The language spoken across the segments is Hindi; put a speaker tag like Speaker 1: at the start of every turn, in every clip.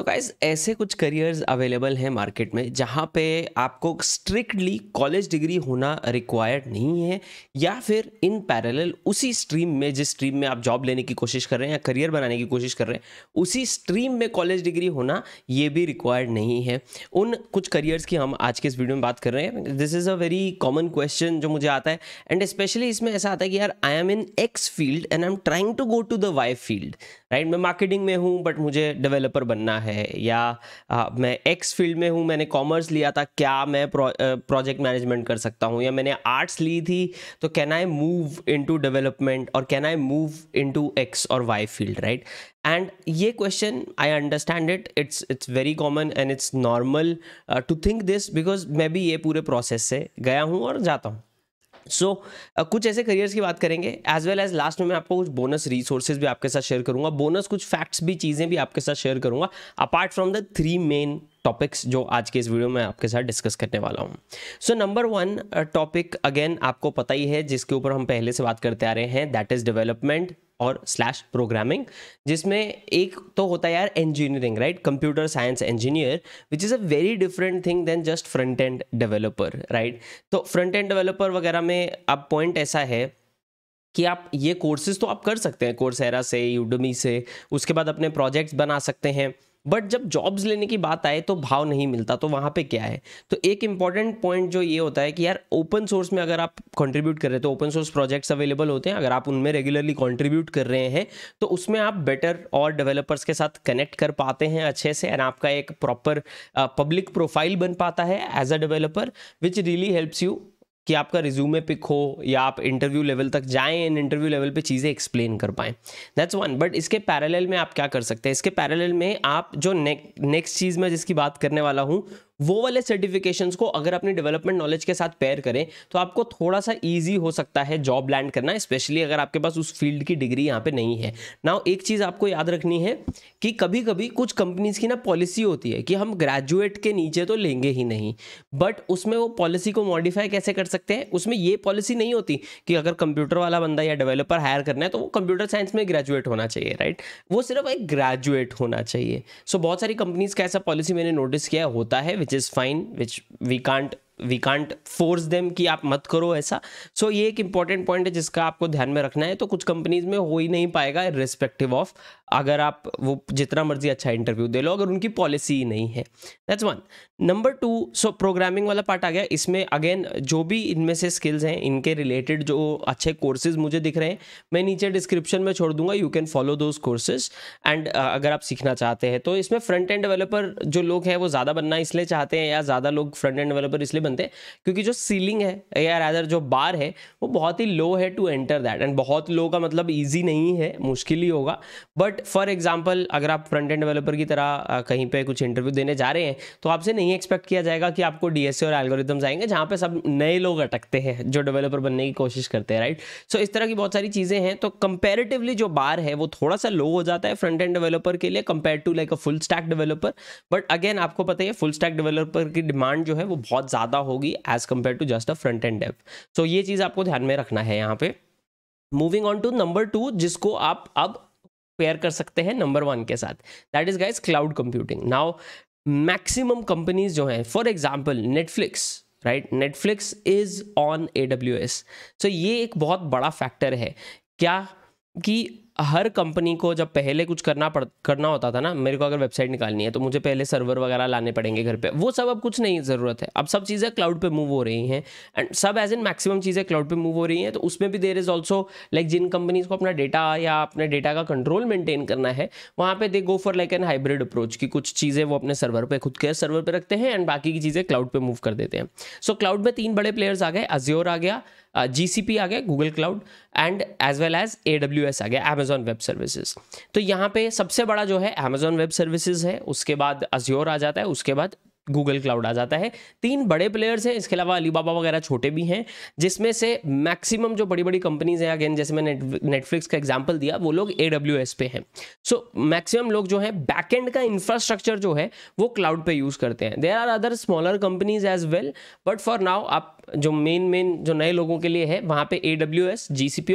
Speaker 1: तो गाइज ऐसे कुछ करियर्स अवेलेबल हैं मार्केट में जहाँ पे आपको स्ट्रिक्टली कॉलेज डिग्री होना रिक्वायर्ड नहीं है या फिर इन पैरेलल उसी स्ट्रीम में जिस स्ट्रीम में आप जॉब लेने की कोशिश कर रहे हैं या करियर बनाने की कोशिश कर रहे हैं उसी स्ट्रीम में कॉलेज डिग्री होना ये भी रिक्वायर्ड नहीं है उन कुछ करियर्स की हम आज के इस वीडियो में बात कर रहे हैं this is a very common question जो मुझे आता है एंड स्पेशली इसमें ऐसा आता है कि यार I am in X field and I am trying to go to the Y field right मैं मार्केटिंग में हूँ बट मुझे डेवलपर बनना है है या आ, मैं एक्स फील्ड में हूँ मैंने कॉमर्स लिया था क्या मैं प्रो, प्रोजेक्ट मैनेजमेंट कर सकता हूँ या मैंने आर्ट्स ली थी तो can I move into development और can I move into X और वाई फील्ड राइट एंड ये question I understand it it's it's very common and it's normal to think this because मैं भी ये पूरे प्रोसेस से गया हूँ और जाता हूँ सो so, uh, कुछ ऐसे करियर्स की बात करेंगे एज वेल एज लास्ट में मैं आपको कुछ बोनस रिसोर्सेज भी आपके साथ शेयर करूंगा बोनस कुछ फैक्ट्स भी चीज़ें भी आपके साथ शेयर करूंगा apart from the three main topics जो आज के इस वीडियो में आपके साथ डिस्कस करने वाला हूँ so number one topic again आपको पता ही है जिसके ऊपर हम पहले से बात करते आ रहे हैं दैट इज़ डेवलपमेंट और स्लैश प्रोग्रामिंग जिसमें एक तो होता है यार engineering right computer science engineer which is a very different thing then just front end developer right तो फ्रंट एंड डेवलपर वगैरह में अब पॉइंट ऐसा है कि आप ये कोर्सेज तो आप कर सकते हैं कोर्सेरा से यूडमी से उसके बाद अपने प्रोजेक्ट्स बना सकते हैं बट जब जॉब्स लेने की बात आए तो भाव नहीं मिलता तो वहाँ पे क्या है तो एक इंपॉर्टेंट पॉइंट जो ये होता है कि यार ओपन सोर्स में अगर आप कंट्रीब्यूट कर रहे हैं तो ओपन सोर्स प्रोजेक्ट्स अवेलेबल होते हैं अगर आप उनमें रेगुलरली कंट्रीब्यूट कर रहे हैं तो उसमें आप बेटर और डेवलपर्स के साथ कनेक्ट कर पाते हैं अच्छे से एंड आपका एक प्रॉपर पब्लिक प्रोफाइल बन पाता है as a developer which really helps you कि आपका रिज्यूमे पिक हो या आप इंटरव्यू लेवल तक जाएं इन इंटरव्यू लेवल पे चीज़ें एक्सप्लेन कर पाएं दैट्स वन बट इसके पैरेलल में आप क्या कर सकते हैं इसके पैरेलल में आप जो नेक्स्ट चीज़ में जिसकी बात करने वाला हूँ वो वाले सर्टिफिकेशंस को अगर अपनी डेवलपमेंट नॉलेज के साथ पेयर करें तो आपको थोड़ा सा ईजी हो सकता है जॉब लैंड करना स्पेशली अगर आपके पास उस फील्ड की डिग्री यहाँ पे नहीं है नाउ एक चीज़ आपको याद रखनी है कि कभी कभी कुछ कंपनीज की ना पॉलिसी होती है कि हम ग्रेजुएट के नीचे तो लेंगे ही नहीं बट उसमें वो पॉलिसी को मॉडिफाई कैसे कर सकते हैं उसमें ये पॉलिसी नहीं होती कि अगर कंप्यूटर वाला बंदा या डेवलपर हायर करना है तो वो कंप्यूटर साइंस में ग्रेजुएट होना चाहिए राइट वो सिर्फ एक ग्रेजुएट होना चाहिए सो so, बहुत सारी कंपनीज का ऐसा पॉलिसी मैंने नोटिस किया होता है which is fine which we can't we can't force them कि आप मत करो ऐसा सो so, ये एक इंपॉर्टेंट पॉइंट है जिसका आपको ध्यान में रखना है तो कुछ कंपनीज में हो ही नहीं पाएगा रिस्पेक्टिव ऑफ अगर आप वो जितना मर्जी अच्छा इंटरव्यू दे लो अगर उनकी पॉलिसी ही नहीं है that's one number two so programming वाला पार्ट आ गया इसमें अगेन जो भी इनमें से स्किल्स हैं इनके रिलेटेड जो अच्छे कोर्सेज मुझे दिख रहे हैं मैं नीचे डिस्क्रिप्शन में छोड़ दूंगा you can follow those courses and अगर आप सीखना चाहते हैं तो इसमें फ्रंट एंड डेवलपर जो लोग हैं वो ज़्यादा बनना इसलिए चाहते हैं या ज़्यादा लोग फ्रंट एंड डेवलपर इसलिए बनते हैं क्योंकि जो सीलिंग है या रैदर जो बार है वो बहुत ही लो है टू एंटर दैट एंड बहुत लो का मतलब ईजी नहीं है मुश्किल ही होगा बट फॉर एग्जाम्पल अगर आप फ्रंट एंड डेवलपर की तरह कहीं पे कुछ इंटरव्यू देने जा रहे हैं तो आपसे नहीं एक्सपेक्ट किया जाएगा कि आपको डी और एल्गोरिथम्स आएंगे जहाँ पे सब नए लोग अटकते हैं जो डेवलपर बनने की कोशिश करते हैं राइट सो इस तरह की बहुत सारी चीज़ें हैं तो कंपेरेटिवली जो बार है वो थोड़ा सा लो हो जाता है फ्रंट एंड डेवलपर के लिए compare to like a full stack developer but again आपको पता है फुल स्टैक डेवलपर की डिमांड जो है वो बहुत ज़्यादा होगी as compare to just a front end dev so ये चीज़ आपको ध्यान में रखना है यहाँ पे moving on to number two जिसको आप अब पेयर कर सकते हैं नंबर वन के साथ that is guys cloud computing now maximum companies जो हैं for example Netflix right Netflix is on A W S so ये एक बहुत बड़ा फैक्टर है क्या कि हर कंपनी को जब पहले कुछ करना पड़ करना होता था ना मेरे को अगर वेबसाइट निकालनी है तो मुझे पहले सर्वर वगैरह लाने पड़ेंगे घर पे वो सब अब कुछ नहीं ज़रूरत है अब सब चीज़ें क्लाउड पे मूव हो रही हैं एंड सब एज एन मैक्सिमम चीज़ें क्लाउड पे मूव हो रही हैं तो उसमें भी देर इज़ ऑल्सो लाइक जिन कंपनीज़ को अपना डेटा या अपने डेटा का कंट्रोल मेंटेन करना है वहाँ पर they go for like an hybrid approach की कुछ चीज़ें वो अपने सर्वर पर खुद के सर्वर पर रखते हैं एंड बाकी की चीज़ें क्लाउड पर मूव कर देते हैं सो क्लाउड में तीन बड़े प्लेयर्स आ गए अज्योर आ गया जी आ गया Google cloud and as well as A आ गया अमेज़ॉन वेब सर्विसेज तो यहाँ पे सबसे बड़ा जो है अमेज़ॉन वेब सर्विसेज है उसके बाद अज्योर आ जाता है उसके बाद गूगल क्लाउड आ जाता है तीन बड़े प्लेयर्स हैं इसके अलावा अलीबाबा वगैरह छोटे भी हैं जिसमें से मैक्सिमम जो बड़ी बड़ी कंपनीज हैं अगेन जैसे मैंने नेटफ्लिक्स का एग्जांपल दिया वो लोग ए पे हैं सो मैक्सिमम लोग जो है बैकएंड का इंफ्रास्ट्रक्चर जो है वो क्लाउड पे यूज़ करते हैं there are other smaller companies as well but for now आप जो मेन मेन जो नए लोगों के लिए है वहाँ पे ए डब्ल्यू एस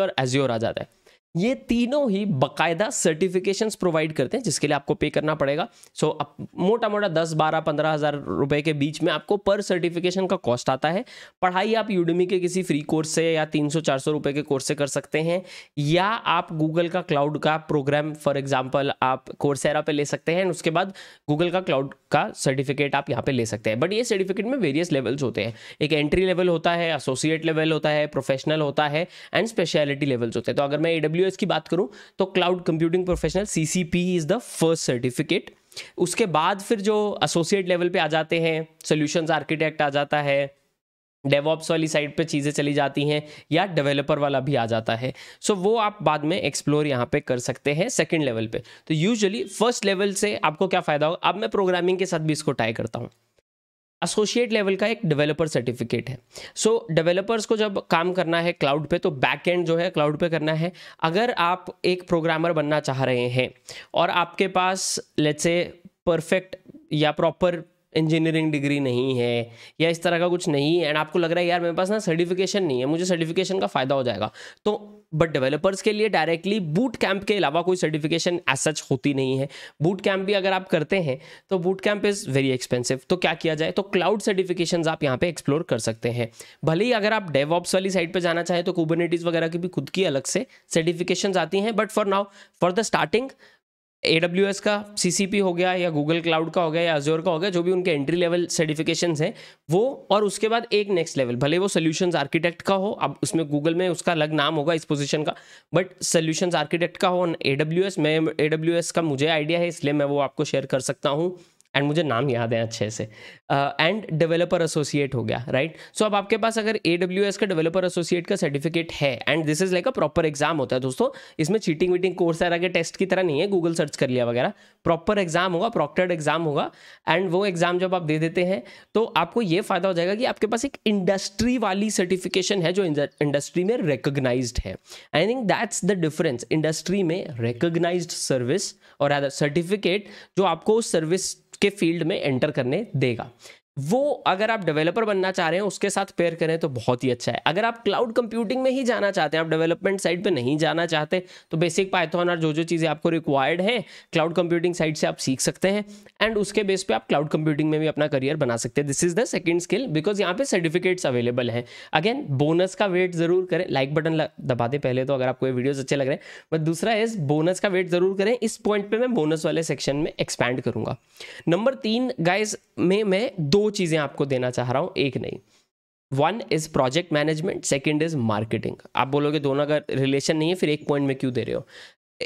Speaker 1: और एज्योर आ जाता है ये तीनों ही बकायदा सर्टिफिकेशन प्रोवाइड करते हैं जिसके लिए आपको पे करना पड़ेगा सो so, मोटा मोटा दस बारह पंद्रह हज़ार रुपये के बीच में आपको पर सर्टिफिकेशन का कॉस्ट आता है पढ़ाई आप यूडमी के किसी फ्री कोर्स से या तीन सौ चार सौ रुपये के कोर्स से कर सकते हैं या आप गूगल का क्लाउड का प्रोग्राम फॉर एग्जाम्पल आप एरा पे ले सकते हैं उसके बाद गूगल का क्लाउड का सर्टिफिकेट आप यहाँ पे ले सकते हैं बट ये सर्टिफिकेट में वेरियस लेवल्स होते हैं एक एंट्री लेवल होता है एसोसिएट लेवल होता है प्रोफेशनल होता है एंड स्पेशलिटी लेवल्स होते हैं तो अगर मैं ए डब्ल्यू की बात करूँ तो cloud computing professional C C P is the first certificate उसके बाद फिर जो एसोसिएट लेवल पे आ जाते हैं सोल्यूशंस आर्किटेक्ट आ जाता है डेवॉप्स वाली साइड पे चीज़ें चली जाती हैं या डेवलपर वाला भी आ जाता है सो so, वो आप बाद में एक्सप्लोर यहाँ पे कर सकते हैं सेकंड लेवल पे तो यूजुअली फर्स्ट लेवल से आपको क्या फ़ायदा होगा अब मैं प्रोग्रामिंग के साथ भी इसको ट्राई करता हूँ एसोसिएट लेवल का एक डेवलपर सर्टिफिकेट है सो so, डेवलपर्स को जब काम करना है क्लाउड पे तो बैक एंड जो है क्लाउड पे करना है अगर आप एक प्रोग्रामर बनना चाह रहे हैं और आपके पास लेट्स से परफेक्ट या प्रॉपर इंजीनियरिंग डिग्री नहीं है या इस तरह का कुछ नहीं है एंड आपको लग रहा है यार मेरे पास ना सर्टिफिकेशन नहीं है मुझे सर्टिफिकेशन का फ़ायदा हो जाएगा तो बट डेवलपर्स के लिए डायरेक्टली बूट कैंप के अलावा कोई सर्टिफिकेशन एज सच होती नहीं है बूट कैंप भी अगर आप करते हैं तो boot camp is very expensive तो क्या किया जाए तो क्लाउड सर्टिफिकेशन आप यहाँ पे एक्सप्लोर कर सकते हैं भले ही अगर आप डेवॉप्स वाली साइड पर जाना चाहें तो कुबरनेटीज वगैरह की भी खुद की अलग से सर्टिफिकेशन आती हैं but for now for the starting A W S का सी सी पी हो गया या गूगल क्लाउड का हो गया या अजोर का हो गया जो भी उनके एंट्री लेवल सर्टिफिकेशन हैं वो और उसके बाद एक नेक्स्ट लेवल भले वो सोल्यूशन आर्किटेक्ट का हो अब उसमें गूगल में उसका अलग नाम होगा इस पोजिशन का बट सोल्यूशन आर्किटेक्ट का हो ए डब्ल्यू एस मैं ए डब्ल्यू एस का मुझे आइडिया है इसलिए मैं वो आपको शेयर कर सकता हूँ एंड मुझे नाम याद है अच्छे से एंड डेवलपर एसोसिएट हो गया राइट right? सो so, अब आपके पास अगर ए डब्ल्यू एस का डेवलपर एसोसिएट का सर्टिफिकेट है and this is like a proper exam होता है दोस्तों इसमें चीटिंग वीटिंग कोर्स आ के टेस्ट की तरह नहीं है गूगल सर्च कर लिया वगैरह प्रॉपर एग्जाम होगा प्रॉक्टर्ड एग्जाम होगा एंड वो एग्जाम जब आप दे देते हैं तो आपको ये फायदा हो जाएगा कि आपके पास एक इंडस्ट्री वाली सर्टिफिकेशन है जो इंडस्ट्री में रिकोगनाइज है I think that's the difference industry में रिकोगनाइज सर्विस और सर्टिफिकेट जो आपको उस सर्विस के फील्ड में एंटर करने देगा वो अगर आप डेवलपर बनना चाह रहे हैं उसके साथ पेयर करें तो बहुत ही अच्छा है अगर आप क्लाउड कंप्यूटिंग में ही जाना चाहते हैं आप डेवलपमेंट साइड पे नहीं जाना चाहते तो बेसिक पाइथन और जो जो चीज़ें आपको रिक्वायर्ड हैं क्लाउड कंप्यूटिंग साइड से आप सीख सकते हैं एंड उसके बेस पे आप क्लाउड कंप्यूटिंग में भी अपना करियर बना सकते हैं this is the second skill because यहाँ पे सर्टिफिकेट्स अवेलेबल हैं अगेन बोनस का वेट जरूर करें लाइक बटन दबा दें पहले तो अगर आपको ये वीडियोज अच्छे लग रहे हैं बट दूसरा इस बोनस का वेट जरूर करें इस पॉइंट पर मैं बोनस वाले सेक्शन में एक्सपैंड करूंगा नंबर तीन गाइज में मैं दो चीज़ें आपको देना चाह रहा हूँ एक नहीं one is project management second is marketing आप बोलोगे दोनों का रिलेशन नहीं है फिर एक पॉइंट में क्यों दे रहे हो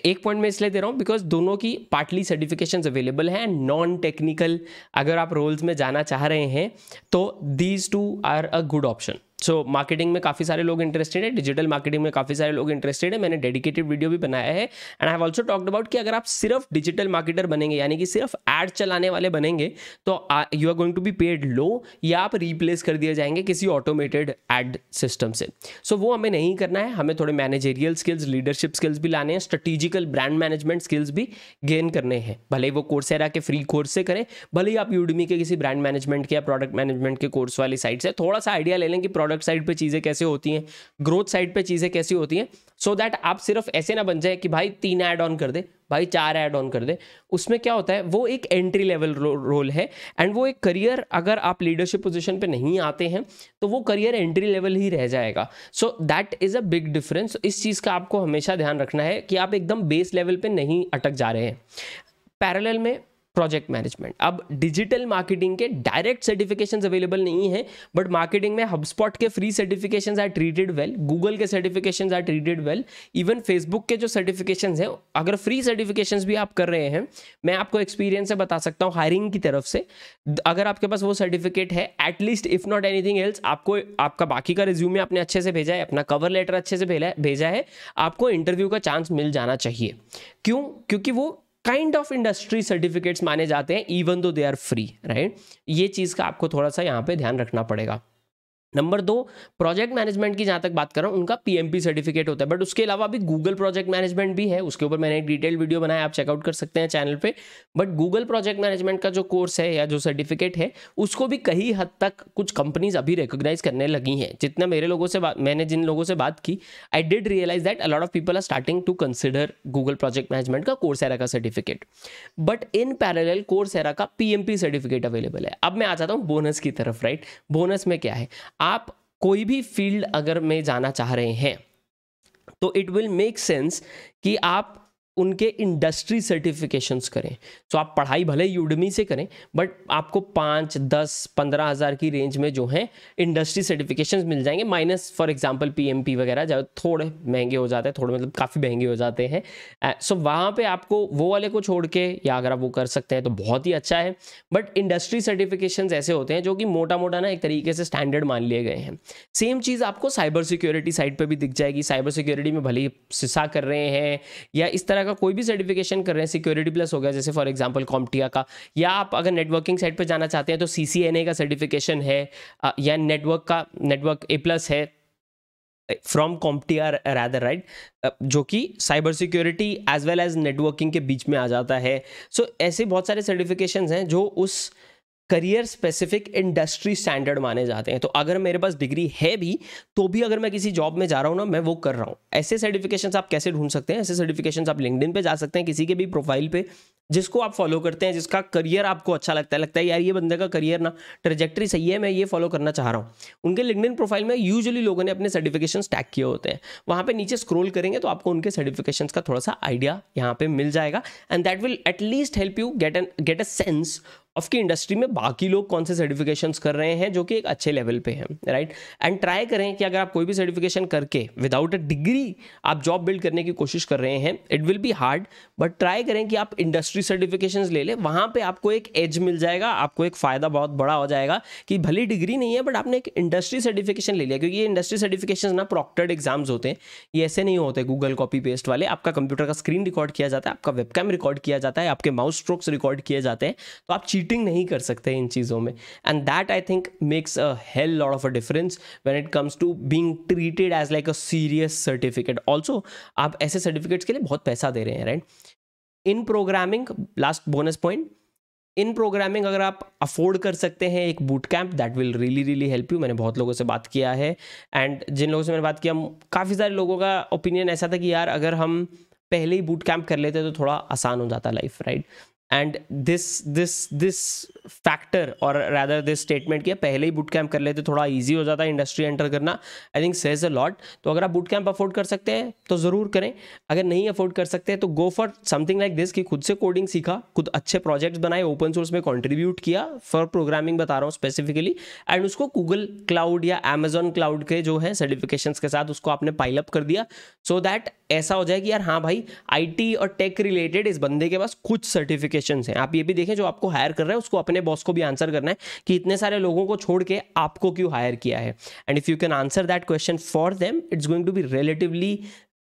Speaker 1: एक पॉइंट में इसलिए दे रहा हूँ बिकॉज दोनों की पार्टली सर्टिफिकेशन अवेलेबल हैं नॉन टेक्निकल अगर आप रोल्स में जाना चाह रहे हैं तो these two are a good option so so, marketing में काफ़ी सारे लोग इंटरेस्टेड है डिजिटल मार्केटिंग में काफ़ी सारे लोग इंटरेस्टेड है मैंने डेडिकेटेड वीडियो भी बनाया है and I also talked about कि अगर आप सिर्फ डिजिटल मार्केटर बनेंगे यानी कि सिर्फ एड चलाने वाले बनेंगे तो you are going to be paid low या आप रिप्लेस कर दिए जाएंगे किसी ऑटोमेटेड एड सिस्टम से सो so, वो हमें नहीं करना है हमें थोड़े मैनेजेरियल स्किल्स लीडरशिप स्किल्स भी लाने हैं स्ट्रेटिजिकल ब्रांड मैनेजमेंट स्किल्स भी गेन करने हैं भले वो कोर्स है के फ्री कोर्स से करें भले ही आप यूडमी के किसी ब्रांड मैनेजमेंट के या प्रोडक्ट मैनेजमेंट के कोर्स वाली साइड से थोड़ा सा आइडिया ले लें कि प्रोडक्ट साइड पे चीज़ें कैसे होती हैं ग्रोथ साइड पे चीज़ें कैसी होती हैं सो दैट आप सिर्फ ऐसे ना बन जाए कि भाई तीन ऐड ऑन कर दे भाई चार ऐड ऑन कर दे उसमें क्या होता है वो एक एंट्री लेवल रो, रोल है एंड वो एक करियर अगर आप लीडरशिप पोजीशन पे नहीं आते हैं तो वो करियर एंट्री लेवल ही रह जाएगा so that is a big difference इस चीज़ का आपको हमेशा ध्यान रखना है कि आप एकदम बेस लेवल पर नहीं अटक जा रहे हैं पैरेलल में प्रोजेक्ट मैनेजमेंट अब डिजिटल मार्केटिंग के डायरेक्ट सर्टिफिकेशन अवेलेबल नहीं है बट मार्केटिंग में हबस्पॉट के free certification are treated well Google के certification are treated well even Facebook के जो सर्टिफिकेशन है अगर फ्री सर्टिफिकेशन भी आप कर रहे हैं मैं आपको एक्सपीरियंस से बता सकता हूँ हायरिंग की तरफ से अगर आपके पास वो सर्टिफिकेट है at least if not anything else आपको आपका बाकी का रिज्यूमे आपने अच्छे से भेजा है अपना कवर लेटर अच्छे से भेजा है आपको इंटरव्यू का चांस मिल जाना चाहिए क्यों क्योंकि वो काइंड ऑफ इंडस्ट्री सर्टिफिकेट्स माने जाते हैं even though they are free right ये चीज़ का आपको थोड़ा सा यहाँ पे ध्यान रखना पड़ेगा नंबर दो प्रोजेक्ट मैनेजमेंट की जहां तक बात कर रहा हूं उनका पीएमपी सर्टिफिकेट होता है बट उसके अलावा भी गूगल प्रोजेक्ट मैनेजमेंट भी है उसके ऊपर मैंने एक डिटेल वीडियो बनाया आप चेकआउट कर सकते हैं चैनल पे बट गूगल प्रोजेक्ट मैनेजमेंट का जो कोर्स है या जो सर्टिफिकेट है उसको भी कहीं हद तक कुछ कंपनीज अभी रिकोगनाइज करने लगी हैं जितना मेरे लोगों से मैंने जिन लोगों से बात की I did realise that a lot of people are starting to consider Google project management का कोर्स एरा का certificate but in parallel course एरा का पीएमपी सर्टिफिकेट अवेलेबल है अब मैं आ जाता हूँ बोनस की तरफ राइट बोनस में क्या है आप कोई भी फील्ड अगर में जाना चाह रहे हैं तो इट विल मेक सेंस कि आप उनके इंडस्ट्री सर्टिफिकेशंस करें सो so आप पढ़ाई भले यूडमी से करें बट आपको पाँच दस पंद्रह हज़ार की रेंज में जो है इंडस्ट्री सर्टिफिकेशंस मिल जाएंगे माइनस फॉर एग्जांपल पीएमपी वगैरह जो थोड़े महंगे हो जाते हैं थोड़े मतलब काफ़ी महंगे हो जाते हैं सो so वहाँ पर आपको वो वाले को छोड़ के या अगर आप वो कर सकते हैं तो बहुत ही अच्छा है बट इंडस्ट्री सर्टिफिकेशन ऐसे होते हैं जो कि मोटा मोटा ना एक तरीके से स्टैंडर्ड मान लिए गए हैं सेम चीज़ आपको साइबर सिक्योरिटी साइड पर भी दिख जाएगी साइबर सिक्योरिटी में भले ही सिसा कर रहे हैं या इस तरह का कोई भी सर्टिफिकेशन कर रहे हैं सिक्योरिटी प्लस हो गया जैसे फॉर एग्जाम्पल कॉम्टिया का या आप अगर नेटवर्किंग साइड पर जाना चाहते हैं तो सी का सर्टिफिकेशन है या नेटवर्क का नेटवर्क ए प्लस है फ्रॉम कॉम्पटिया रैदर राइट जो कि cyber security as well as networking के बीच में आ जाता है सो so, ऐसे बहुत सारे सर्टिफिकेशन हैं जो उस uh, career specific industry standard माने जाते हैं तो अगर मेरे पास डिग्री है भी तो भी अगर मैं किसी जॉब में जा रहा हूँ ना मैं वो कर रहा हूँ ऐसे सर्टिफिकेशन आप कैसे ढूंढ सकते हैं ऐसे सर्टिफिकेशन आप लिंकडिन पे जा सकते हैं किसी के भी प्रोफाइल पे जिसको आप फॉलो करते हैं जिसका करियर आपको अच्छा लगता है लगता है यार ये बंदे का करियर ना ट्रेजेक्ट्री सही है मैं ये फॉलो करना चाह रहा हूँ उनके लिंकड प्रोफाइल में यूजुअली लोगों ने अपने सर्टिफिकेशन टैग किए होते हैं वहाँ पे नीचे स्क्रोल करेंगे तो आपको उनके सर्टिफिकेशन का थोड़ा सा आइडिया यहाँ पर मिल जाएगा and that will at least help you get an get a sense of की इंडस्ट्री में बाकी लोग कौन से सर्टिफिकेशन कर रहे हैं जो कि एक अच्छे लेवल पे हैं राइट एंड ट्राई करें कि अगर आप कोई भी सर्टिफिकेशन करके विदाउट अ डिग्री आप जॉब बिल्ड करने की कोशिश कर रहे हैं it will be hard but try करें कि आप इंडस्ट्री इंडस्ट्री सर्टिफिकेशन ले ले वहाँ पर आपको एक एज मिल जाएगा आपको एक फ़ायदा बहुत बड़ा हो जाएगा कि भली डिग्री नहीं है बट आपने एक इंडस्ट्री सर्टिफिकेशन ले लिया क्योंकि ये इंडस्ट्री सर्टिफिकेशन ना प्रॉक्टर्ड एग्जाम्स होते हैं ये ऐसे नहीं होते गूगल कॉपी पेस्ट वाले आपका कंप्यूटर का स्क्रीन रिकॉर्ड किया जाता है आपका वेबकैम रिकॉर्ड किया जाता है आपके माउस स्ट्रोक्स रिकॉर्ड किए जाते हैं तो आप चीटिंग नहीं कर सकते इन चीज़ों में and that I think makes a hell lot of a difference when it comes to being treated as like a serious certificate also आप ऐसे सर्टिफिकेट्स के लिए बहुत पैसा दे रहे हैं right in programming last bonus point in programming अगर आप अफोर्ड कर सकते हैं एक boot camp that will really really help you मैंने बहुत लोगों से बात किया है एंड जिन लोगों से मैंने बात किया काफ़ी सारे लोगों का ओपिनियन ऐसा था कि यार अगर हम पहले ही बूट कैंप कर लेते तो थोड़ा आसान हो जाता life right and this this this factor और रादर दिस स्टेटमेंट किया पहले ही बुट कैंप कर लेते थोड़ा इजी हो जाता है इंडस्ट्री एंटर करना I think says a lot तो अगर आप बुट कैंप अफोर्ड कर सकते हैं तो ज़रूर करें अगर नहीं अफोर्ड कर सकते तो go for something like this कि खुद से कोडिंग सीखा खुद अच्छे प्रोजेक्ट्स बनाए ओपन सोर्स में कॉन्ट्रीब्यूट किया फॉर प्रोग्रामिंग बता रहा हूँ स्पेसिफिकली एंड उसको गूगल क्लाउड या अमेजोन क्लाउड के जो है सर्टिफिकेशन के साथ उसको आपने पाइलअप कर दिया सो so दैट ऐसा हो जाए कि यार हाँ भाई आई और टेक रिलेटेड इस बंदे के पास कुछ सर्टिफिकेट क्वेश्चन हैं आप ये भी देखें जो आपको हायर कर रहा है उसको अपने बॉस को भी आंसर करना है कि इतने सारे लोगों को छोड़ के आपको क्यों हायर किया है and if you can answer that question for them it's going to be relatively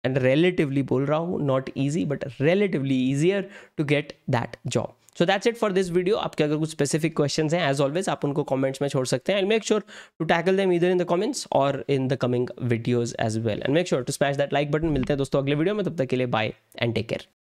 Speaker 1: and relatively बोल रहा हूँ not easy but relatively easier to get that job so that's it for this video आपके अगर कुछ स्पेसिफिक क्वेश्चन हैं एज ऑलवेज आप उनको कॉमेंट्स में छोड़ सकते हैं and make sure to tackle them इधर इन द कमेंट्स और in the coming videos as well and make sure to smash that like button मिलते हैं दोस्तों अगले वीडियो में तब तक के लिए बाय एंड टेक केयर